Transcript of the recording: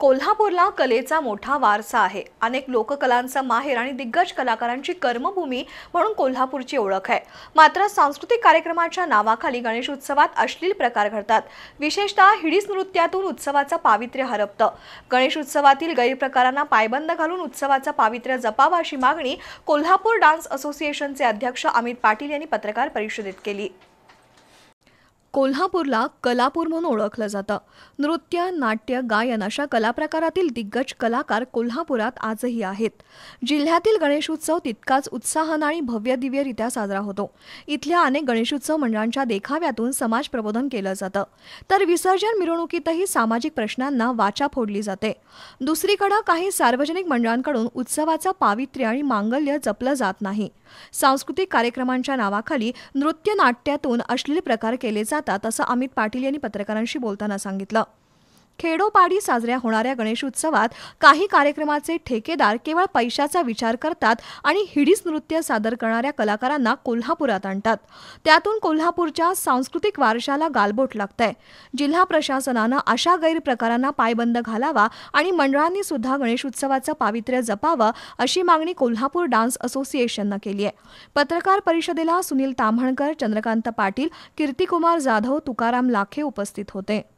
कोल्हापूरला कलेचा मोठा वारसा आहे अनेक लोककलांचा माहेर आणि दिग्गज कलाकारांची कर्मभूमी म्हणून कोल्हापूरची ओळख आहे मात्र सांस्कृतिक कार्यक्रमाच्या नावाखाली गणेश उत्सवात अश्लील प्रकार घडतात विशेषतः हिडीस नृत्यातून उत्सवाचं पावित्र्य हरपतं गणेश उत्सवातील गैरप्रकारांना पायबंद घालून उत्सवाचं पावित्र्य जपावं अशी मागणी कोल्हापूर डान्स असोसिएशनचे अध्यक्ष अमित पाटील यांनी पत्रकार परिषदेत केली कोल्हापूरला कलापूर म्हणून ओळखलं जातं नृत्य नाट्य गायन अशा कलाप्रकारातील दिग्गज कलाकार कोल्हापुरात आजही आहेत जिल्ह्यातील गणेशोत्सव तितकाच उत्साहानं आणि भव्य दिव्यरित्या साजरा होतो इथल्या अनेक गणेशोत्सव मंडळांच्या देखाव्यातून समाज प्रबोधन केलं जातं तर विसर्जन मिरवणुकीतही सामाजिक प्रश्नांना वाचा फोडली जाते दुसरीकडं काही सार्वजनिक मंडळांकडून उत्सवाचं पावित्र्य आणि मांगल्य जपलं जात नाही सांस्कृतिक कार्यक्रमांच्या नावाखाली नृत्य नाट्यातून अश्लील प्रकार केले जातात जातात असं अमित पाटील यांनी पत्रकारांशी बोलताना सांगितलं खेडोपाडी साजऱ्या होणाऱ्या गणेशोत्सवात काही कार्यक्रमाचे ठेकेदार केवळ पैशाचा विचार करतात आणि हिडीस नृत्य सादर करणाऱ्या कलाकारांना कोल्हापुरात आणतात त्यातून कोल्हापूरच्या सांस्कृतिक वारशाला गालबोट लागतंय जिल्हा प्रशासनानं अशा गैरप्रकारांना पायबंद घालावा आणि मंडळांनी सुद्धा गणेशोत्सवाचं पावित्र्य जपावं अशी मागणी कोल्हापूर डान्स असोसिएशननं केली आहे पत्रकार परिषदेला सुनील ताम्हणकर चंद्रकांत पाटील कीर्तिकुमार जाधव तुकाराम लाखे उपस्थित होते